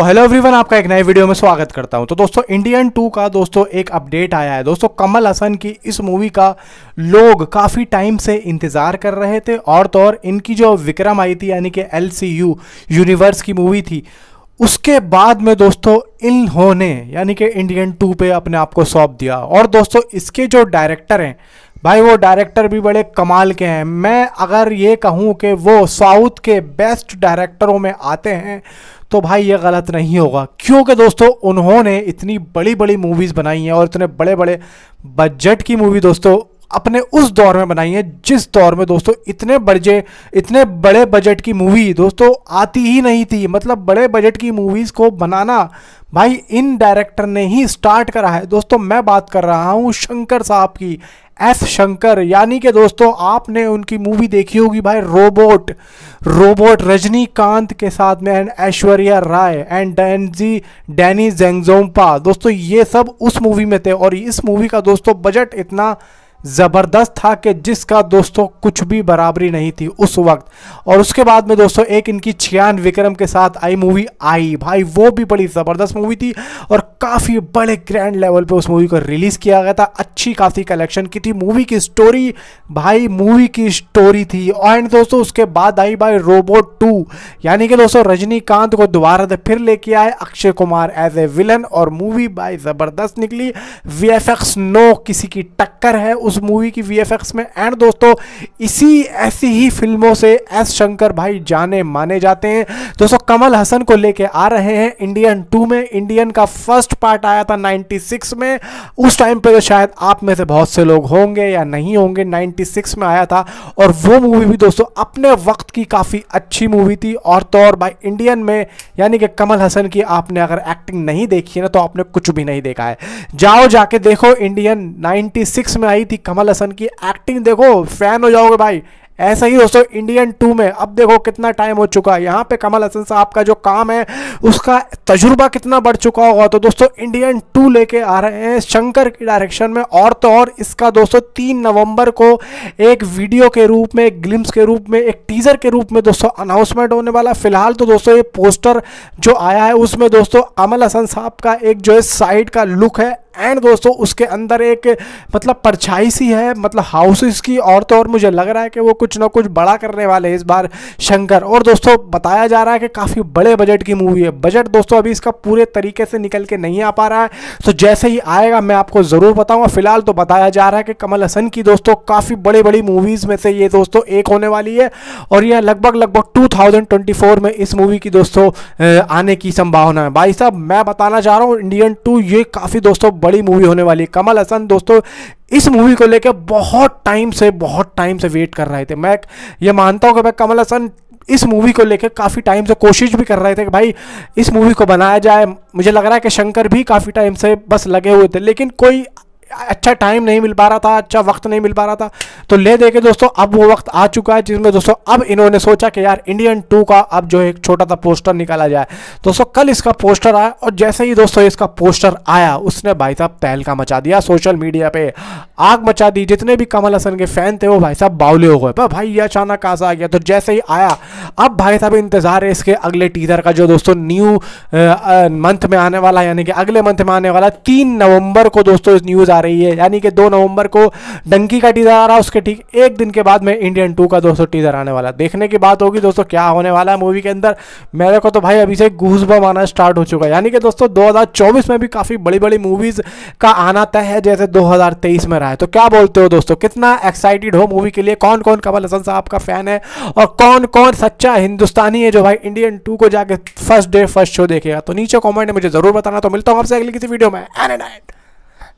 तो hello everyone आपका एक नए वीडियो में स्वागत करता हूं तो दोस्तों इंडियन टू का दोस्तों एक अपडेट आया है दोस्तों कमल हसन की इस मूवी का लोग काफ़ी टाइम से इंतज़ार कर रहे थे और तो और इनकी जो विक्रम आई थी यानी कि एल यूनिवर्स की मूवी थी उसके बाद में दोस्तों इन्होंने यानी कि इंडियन टू पर अपने आप को सौंप दिया और दोस्तों इसके जो डायरेक्टर हैं भाई वो डायरेक्टर भी बड़े कमाल के हैं मैं अगर ये कहूँ कि वो साउथ के बेस्ट डायरेक्टरों में आते हैं तो भाई ये गलत नहीं होगा क्योंकि दोस्तों उन्होंने इतनी बड़ी बड़ी मूवीज़ बनाई हैं और इतने बड़े बड़े बजट की मूवी दोस्तों अपने उस दौर में बनाई है जिस दौर में दोस्तों इतने बड़े इतने बड़े बजट की मूवी दोस्तों आती ही नहीं थी मतलब बड़े बजट की मूवीज़ को बनाना भाई इन डायरेक्टर ने ही स्टार्ट करा है दोस्तों मैं बात कर रहा हूँ शंकर साहब की एस शंकर यानी कि दोस्तों आपने उनकी मूवी देखी होगी भाई रोबोट रोबोट रजनीकांत के साथ में एंड ऐश्वर्या राय एंड डैनजी डैनी जेंगजोम्पा दोस्तों ये सब उस मूवी में थे और इस मूवी का दोस्तों बजट इतना ज़बरदस्त था कि जिसका दोस्तों कुछ भी बराबरी नहीं थी उस वक्त और उसके बाद में दोस्तों एक इनकी छियान विक्रम के साथ आई मूवी आई भाई वो भी बड़ी ज़बरदस्त मूवी थी और काफ़ी बड़े ग्रैंड लेवल पे उस मूवी को रिलीज़ किया गया था अच्छी खासी कलेक्शन की थी मूवी की स्टोरी भाई मूवी की स्टोरी थी एंड दोस्तों उसके बाद आई भाई रोबोट टू यानी कि दोस्तों रजनीकांत को दोबारा से फिर लेके आए Akshay Kumar as a villain और मूवी भाई ज़बरदस्त निकली वी नो किसी की टक्कर है उस उस मूवी की वी में एंड दोस्तों इसी ऐसी ही फिल्मों से एस शंकर भाई जाने माने जाते हैं दोस्तों कमल हसन को लेके आ रहे हैं इंडियन टू में इंडियन का फर्स्ट पार्ट आया था 96 में उस टाइम पर तो शायद आप में से बहुत से लोग होंगे या नहीं होंगे 96 में आया था और वो मूवी भी दोस्तों अपने वक्त की काफ़ी अच्छी मूवी थी और तो और भाई इंडियन में यानी कि कमल हसन की आपने अगर एक्टिंग नहीं देखी है ना तो आपने कुछ भी नहीं देखा है जाओ जाके देखो इंडियन नाइन्टी में आई थी कमल हसन की एक्टिंग देखो फैन हो जाओगे भाई ऐसा ही दोस्तों इंडियन टू में अब देखो कितना टाइम हो चुका है यहाँ पे कमल हसन साहब का जो काम है उसका तजुर्बा कितना बढ़ चुका होगा तो दोस्तों इंडियन टू लेके आ रहे हैं शंकर की डायरेक्शन में और तो और इसका दोस्तों तीन नवंबर को एक वीडियो के रूप में एक ग्लिम्स के रूप में एक टीज़र के रूप में दोस्तों अनाउंसमेंट होने वाला फिलहाल तो दोस्तों ये पोस्टर जो आया है उसमें दोस्तों अमल हसन साहब का एक जो है साइड का लुक है एंड दोस्तों उसके अंदर एक मतलब परछाई सी है मतलब हाउसेस की और तो और मुझे लग रहा है कि वो कुछ ना कुछ बड़ा करने वाले हैं इस बार शंकर और दोस्तों बताया जा रहा है कि काफ़ी बड़े बजट की मूवी है बजट दोस्तों अभी इसका पूरे तरीके से निकल के नहीं आ पा रहा है तो जैसे ही आएगा मैं आपको ज़रूर बताऊँगा फिलहाल तो बताया जा रहा है कि कमल हसन की दोस्तों काफ़ी बड़ी बड़ी मूवीज़ में से ये दोस्तों एक होने वाली है और यह लगभग लगभग टू में इस मूवी की दोस्तों आने की संभावना है भाई साहब मैं बताना चाह रहा हूँ इंडियन टू ये काफ़ी दोस्तों बड़ी मूवी होने वाली है कमल हसन दोस्तों इस मूवी को लेकर बहुत टाइम से बहुत टाइम से वेट कर रहे थे मैं ये मानता हूँ कि मैं कमल हसन इस मूवी को लेकर काफ़ी टाइम से कोशिश भी कर रहे थे कि भाई इस मूवी को बनाया जाए मुझे लग रहा है कि शंकर भी काफ़ी टाइम से बस लगे हुए थे लेकिन कोई अच्छा टाइम नहीं मिल पा रहा था अच्छा वक्त नहीं मिल पा रहा था तो ले देखे दोस्तों अब वो वक्त आ चुका है जिसमें दोस्तों अब इन्होंने सोचा कि यार इंडियन टू का अब जो एक छोटा सा पोस्टर निकाला जाए दोस्तों कल इसका पोस्टर आया और जैसे ही दोस्तों इसका पोस्टर आया उसने भाई साहब तहलका मचा दिया सोशल मीडिया पर आग मचा दी जितने भी कमल हसन के फ़ैन थे वो भाई साहब बावले हो गए पर भाई ये अचानक आसा आ गया तो जैसे ही आया अब भाई साहब इंतज़ार है इसके अगले टीजर का जो दोस्तों न्यू मंथ में आने वाला यानी कि अगले मंथ में आने वाला तीन नवंबर को दोस्तों न्यूज़ आ आ रही है यानी कि दो नवंबर को डंकी का टीज़र आ रहा है उसके ठीक एक दिन के बाद में इंडियन टू का दोस्तों टीज़र आने वाला देखने की बात होगी दोस्तों क्या होने वाला है मूवी के अंदर मेरे को तो भाई अभी से घूसबम आना स्टार्ट हो चुका है यानी कि दोस्तों दो में भी काफ़ी बड़ी बड़ी मूवीज़ का आना तय है जैसे दो में रहा है तो क्या बोलते हो दोस्तों कितना एक्साइटेड हो मूवी के लिए कौन कौन कमल हसन साहब का फ़ैन है और कौन कौन सच्चा हिंदुस्तानी है जो भाई इंडियन टू को जाके फर्स्ट डे फर्स्ट शो देखेगा तो नीचे कमेंट में मुझे ज़रूर बताना तो मिलता हूं आपसे अगली किसी वीडियो में एन एंड